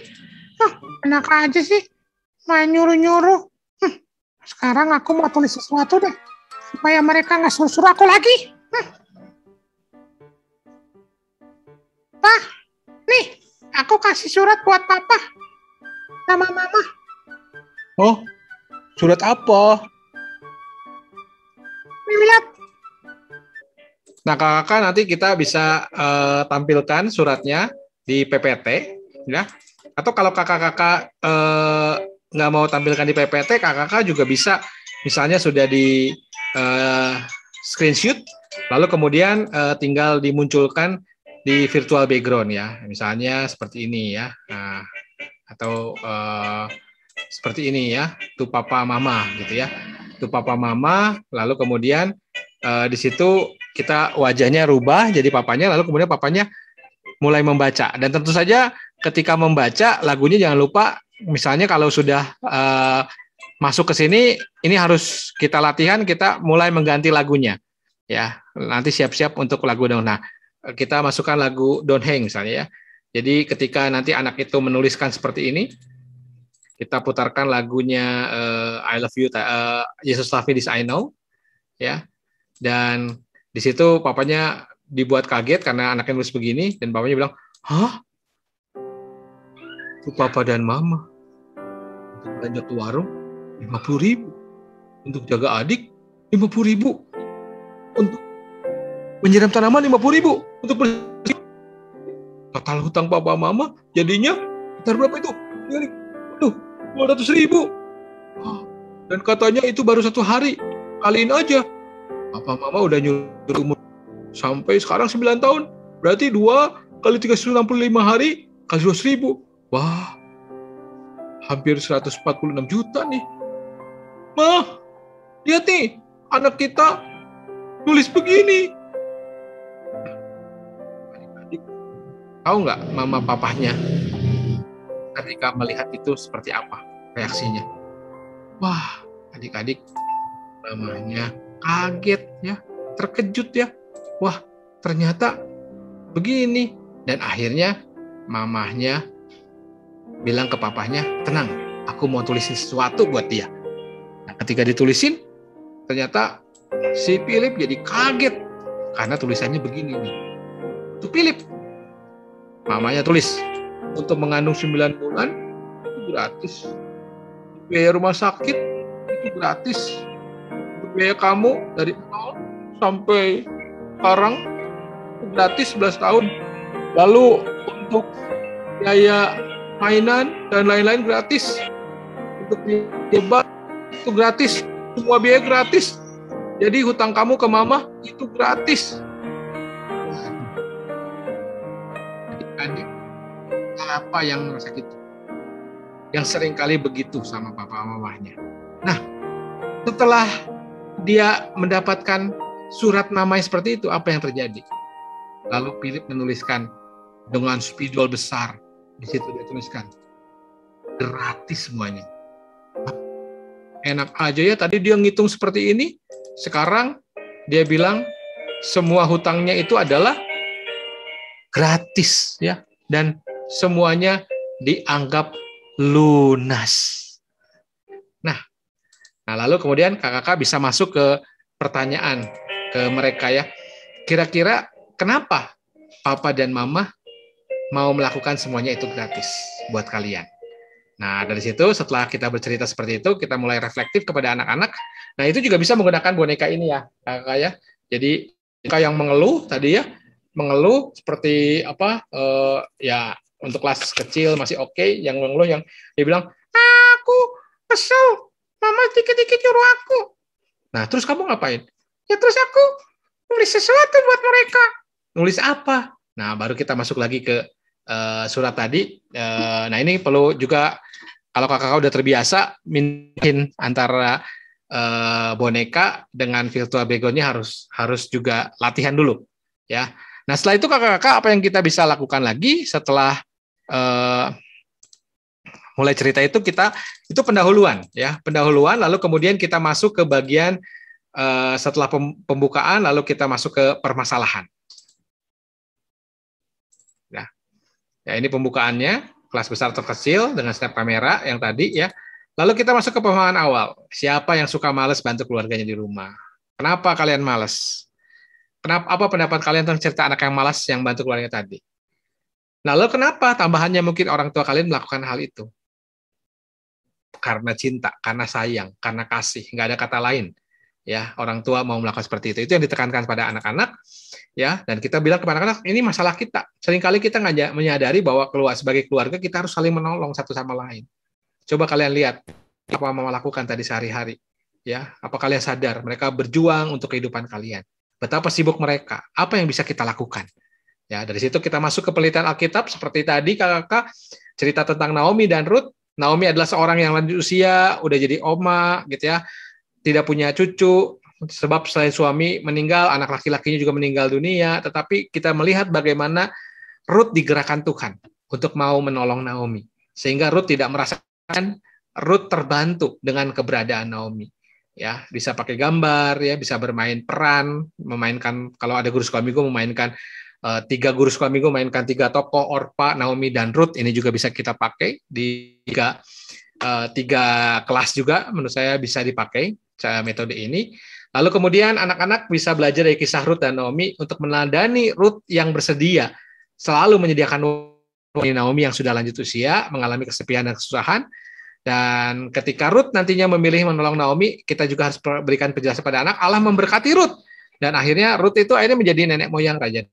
Hah, enak aja sih. Main nyuruh-nyuruh. Hm, sekarang aku mau tulis sesuatu deh. Supaya mereka nggak suruh-suruh aku lagi. Hm. pa nih, aku kasih surat buat papa. Sama mama. Oh, surat apa? lihat. Nah, kakak-kakak nanti kita bisa uh, tampilkan suratnya di PPT, ya. Atau kalau kakak-kakak uh, nggak mau tampilkan di PPT, kakak-kakak juga bisa, misalnya sudah di uh, screenshot, lalu kemudian uh, tinggal dimunculkan di virtual background ya, misalnya seperti ini ya, nah, atau uh, seperti ini ya, tuh papa mama gitu ya, tuh papa mama, lalu kemudian uh, di situ kita wajahnya rubah jadi papanya lalu kemudian papanya mulai membaca dan tentu saja ketika membaca lagunya jangan lupa misalnya kalau sudah uh, masuk ke sini ini harus kita latihan kita mulai mengganti lagunya ya nanti siap-siap untuk lagu dong nah kita masukkan lagu Don't Hang misalnya ya jadi ketika nanti anak itu menuliskan seperti ini kita putarkan lagunya uh, I Love You uh, Jesus Love Me This I Know ya dan di situ papanya dibuat kaget karena anaknya nulis begini dan papanya bilang, "Hah? itu papa dan mama untuk belanja ke warung lima puluh ribu, untuk jaga adik lima puluh ribu, untuk menyiram tanaman lima puluh ribu, untuk bersih. total hutang papa mama jadinya sekitar berapa itu? Aduh, dua ratus ribu. Dan katanya itu baru satu hari, kaliin aja Papa mama udah nyuruh umur sampai sekarang 9 tahun. Berarti 2 kali 365 hari kali seribu Wah, hampir 146 juta nih. Ma, lihat nih, anak kita nulis begini. Adik-adik, tahu nggak mama papahnya ketika melihat itu seperti apa reaksinya? Wah, adik-adik, mamanya kaget ya, terkejut ya. Wah, ternyata begini. Dan akhirnya mamahnya bilang ke papahnya, tenang, aku mau tulisin sesuatu buat dia. Nah, ketika ditulisin, ternyata si Philip jadi kaget karena tulisannya begini nih. Itu Philip. Mamanya tulis, untuk mengandung 9 bulan itu gratis. Biaya rumah sakit itu gratis biaya kamu dari nol sampai sekarang gratis 11 tahun. Lalu untuk biaya mainan dan lain-lain gratis. Untuk debat itu gratis. Semua biaya gratis. Jadi hutang kamu ke mama itu gratis. apa yang merasa gitu? Yang seringkali begitu sama papa mamahnya. Nah, setelah dia mendapatkan surat nama seperti itu, apa yang terjadi? Lalu Philip menuliskan dengan spidol besar, di situ dia tuliskan, gratis semuanya. Enak aja ya, tadi dia ngitung seperti ini, sekarang dia bilang semua hutangnya itu adalah gratis ya dan semuanya dianggap lunas. Nah, lalu kemudian kakak-kakak bisa masuk ke pertanyaan ke mereka ya. Kira-kira kenapa papa dan mama mau melakukan semuanya itu gratis buat kalian? Nah, dari situ setelah kita bercerita seperti itu, kita mulai reflektif kepada anak-anak. Nah, itu juga bisa menggunakan boneka ini ya, kakak ya. Jadi, kakak yang mengeluh tadi ya, mengeluh seperti apa, uh, ya untuk kelas kecil masih oke, okay. yang mengeluh yang dia bilang, aku kesel, dikit-dikit nyuruh aku. Nah, terus kamu ngapain? Ya terus aku nulis sesuatu buat mereka. Nulis apa? Nah, baru kita masuk lagi ke uh, surat tadi. Uh, nah, ini perlu juga kalau kakak kakak udah terbiasa mungkin antara uh, boneka dengan virtual backgroundnya harus harus juga latihan dulu, ya. Nah, setelah itu kakak-kakak apa yang kita bisa lakukan lagi setelah uh, mulai cerita itu kita itu pendahuluan ya pendahuluan lalu kemudian kita masuk ke bagian uh, setelah pembukaan lalu kita masuk ke permasalahan ya ya ini pembukaannya kelas besar terkecil dengan step kamera yang tadi ya lalu kita masuk ke pemahaman awal siapa yang suka males bantu keluarganya di rumah kenapa kalian males kenapa apa pendapat kalian tentang cerita anak yang malas yang bantu keluarganya tadi Lalu kenapa tambahannya mungkin orang tua kalian melakukan hal itu? karena cinta, karena sayang, karena kasih, nggak ada kata lain. Ya, orang tua mau melakukan seperti itu. Itu yang ditekankan pada anak-anak, ya. Dan kita bilang kepada anak-anak, ini masalah kita. Seringkali kita nggak menyadari bahwa keluar sebagai keluarga kita harus saling menolong satu sama lain. Coba kalian lihat apa mama lakukan tadi sehari-hari, ya. Apa kalian sadar mereka berjuang untuk kehidupan kalian? Betapa sibuk mereka. Apa yang bisa kita lakukan? Ya, dari situ kita masuk ke pelitian Alkitab seperti tadi kakak cerita tentang Naomi dan Ruth Naomi adalah seorang yang lanjut usia, udah jadi oma gitu ya, tidak punya cucu, sebab selain suami meninggal, anak laki-lakinya juga meninggal dunia, tetapi kita melihat bagaimana Ruth digerakkan Tuhan untuk mau menolong Naomi. Sehingga Ruth tidak merasakan Ruth terbantu dengan keberadaan Naomi. Ya, bisa pakai gambar, ya bisa bermain peran, memainkan kalau ada guru minggu memainkan uh, tiga guru sekolah minggu mainkan tiga tokoh Orpa, Naomi dan Ruth ini juga bisa kita pakai di tiga uh, tiga kelas juga menurut saya bisa dipakai cara metode ini. Lalu kemudian anak-anak bisa belajar dari kisah Ruth dan Naomi untuk menandani Ruth yang bersedia selalu menyediakan Naomi yang sudah lanjut usia mengalami kesepian dan kesusahan dan ketika Ruth nantinya memilih menolong Naomi, kita juga harus berikan penjelasan pada anak, Allah memberkati Ruth. Dan akhirnya Ruth itu akhirnya menjadi nenek moyang Raja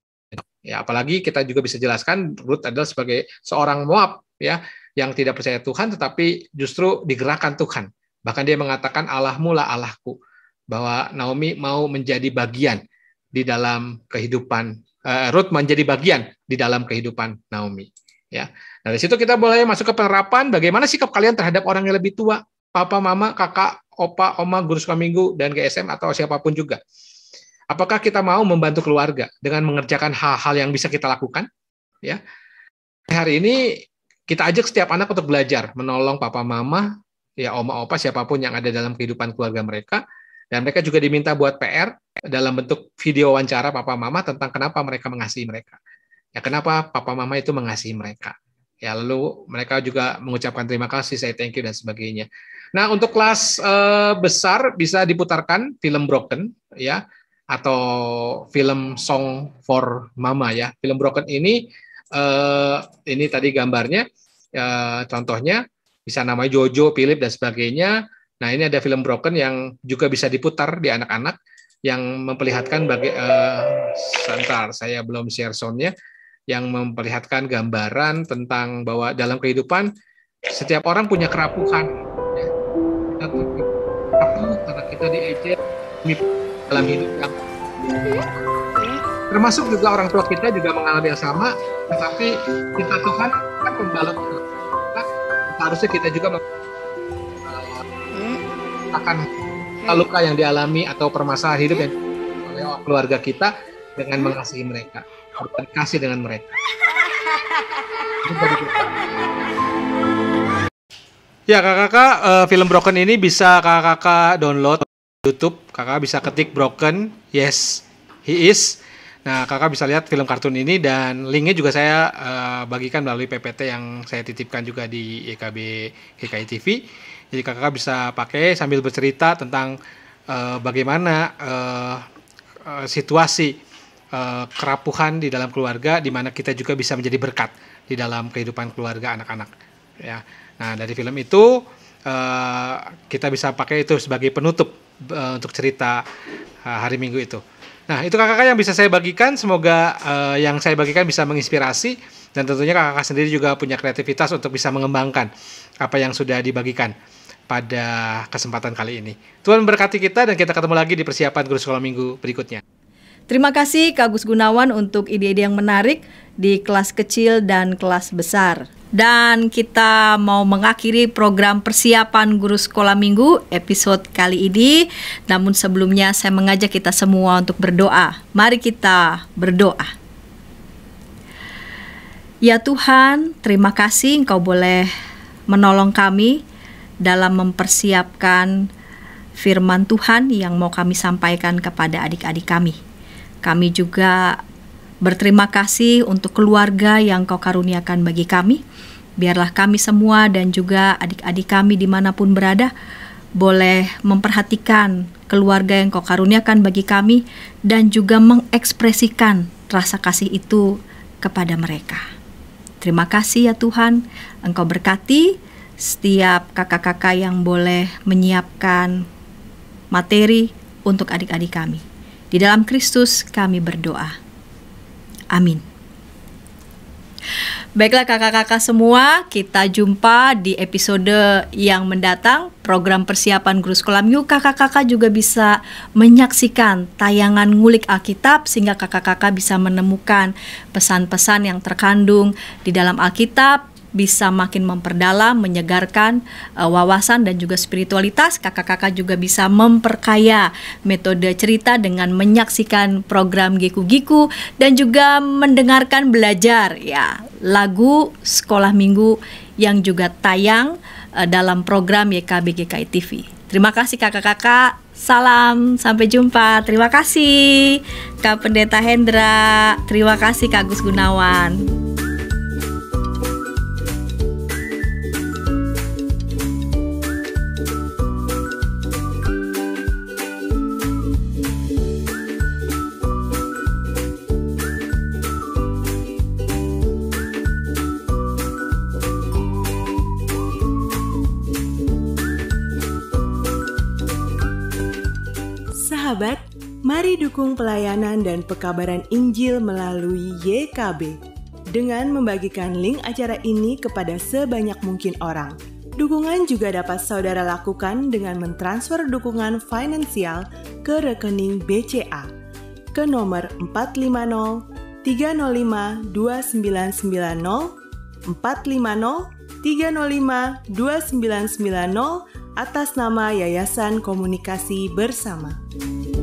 Ya, apalagi kita juga bisa jelaskan Ruth adalah sebagai seorang Moab ya yang tidak percaya Tuhan tetapi justru digerakkan Tuhan. Bahkan dia mengatakan Allahmu lah Allahku bahwa Naomi mau menjadi bagian di dalam kehidupan uh, Ruth menjadi bagian di dalam kehidupan Naomi. Ya. Nah, dari situ kita boleh masuk ke penerapan bagaimana sikap kalian terhadap orang yang lebih tua, papa, mama, kakak, opa, oma, guru suka minggu dan GSM atau siapapun juga. Apakah kita mau membantu keluarga dengan mengerjakan hal-hal yang bisa kita lakukan? Ya. Hari ini kita ajak setiap anak untuk belajar menolong papa mama, ya oma opa siapapun yang ada dalam kehidupan keluarga mereka dan mereka juga diminta buat PR dalam bentuk video wawancara papa mama tentang kenapa mereka mengasihi mereka. Ya kenapa papa mama itu mengasihi mereka. Ya lalu mereka juga mengucapkan terima kasih, saya thank you dan sebagainya. Nah, untuk kelas uh, besar bisa diputarkan film Broken ya atau film Song for Mama ya. Film Broken ini uh, ini tadi gambarnya uh, contohnya bisa namanya Jojo, Philip dan sebagainya. Nah, ini ada film Broken yang juga bisa diputar di anak-anak yang memperlihatkan bagi uh, sebentar saya belum share soundnya yang memperlihatkan gambaran tentang bahwa dalam kehidupan setiap orang punya kerapuhan. Ya. Kita kita, kita, kita dalam hidup ya termasuk juga orang tua kita juga mengalami yang sama tetapi kita Tuhan kan membalut kita, harusnya kita juga akan luka yang dialami atau permasalahan hidup yang oleh keluarga kita dengan mengasihi mereka berkasih dengan mereka Ya kakak-kakak, uh, film Broken ini bisa kakak-kakak download YouTube, kakak bisa ketik Broken, yes, he is. Nah, kakak bisa lihat film kartun ini dan linknya juga saya uh, bagikan melalui PPT yang saya titipkan juga di YKB GKI TV. Jadi kakak bisa pakai sambil bercerita tentang uh, bagaimana uh, uh, situasi uh, kerapuhan di dalam keluarga, di mana kita juga bisa menjadi berkat di dalam kehidupan keluarga anak-anak. Ya, nah dari film itu uh, kita bisa pakai itu sebagai penutup uh, untuk cerita uh, hari Minggu itu. Nah, itu kakak-kakak yang bisa saya bagikan. Semoga uh, yang saya bagikan bisa menginspirasi dan tentunya kakak-kakak sendiri juga punya kreativitas untuk bisa mengembangkan apa yang sudah dibagikan pada kesempatan kali ini. Tuhan memberkati kita dan kita ketemu lagi di persiapan guru sekolah minggu berikutnya. Terima kasih Kak Agus Gunawan untuk ide-ide yang menarik di kelas kecil dan kelas besar dan kita mau mengakhiri program persiapan guru sekolah minggu episode kali ini. Namun sebelumnya saya mengajak kita semua untuk berdoa. Mari kita berdoa. Ya Tuhan, terima kasih Engkau boleh menolong kami dalam mempersiapkan firman Tuhan yang mau kami sampaikan kepada adik-adik kami. Kami juga Berterima kasih untuk keluarga yang kau karuniakan bagi kami. Biarlah kami semua dan juga adik-adik kami dimanapun berada boleh memperhatikan keluarga yang kau karuniakan bagi kami dan juga mengekspresikan rasa kasih itu kepada mereka. Terima kasih ya Tuhan, Engkau berkati setiap kakak-kakak yang boleh menyiapkan materi untuk adik-adik kami. Di dalam Kristus kami berdoa. Amin. Baiklah kakak-kakak semua, kita jumpa di episode yang mendatang. Program persiapan Guru sekolah Yuk kakak-kakak juga bisa menyaksikan tayangan ngulik Alkitab sehingga kakak-kakak bisa menemukan pesan-pesan yang terkandung di dalam Alkitab bisa makin memperdalam, menyegarkan uh, wawasan dan juga spiritualitas. Kakak-kakak juga bisa memperkaya metode cerita dengan menyaksikan program Giku-Giku dan juga mendengarkan belajar ya lagu sekolah minggu yang juga tayang uh, dalam program GKI TV. Terima kasih kakak-kakak. Salam, sampai jumpa. Terima kasih Kak Pendeta Hendra. Terima kasih Kak Gus Gunawan. mendukung pelayanan dan pekabaran Injil melalui YKB dengan membagikan link acara ini kepada sebanyak mungkin orang. Dukungan juga dapat saudara lakukan dengan mentransfer dukungan finansial ke rekening BCA ke nomor 450 305 2990 450 305 2990 atas nama Yayasan Komunikasi Bersama.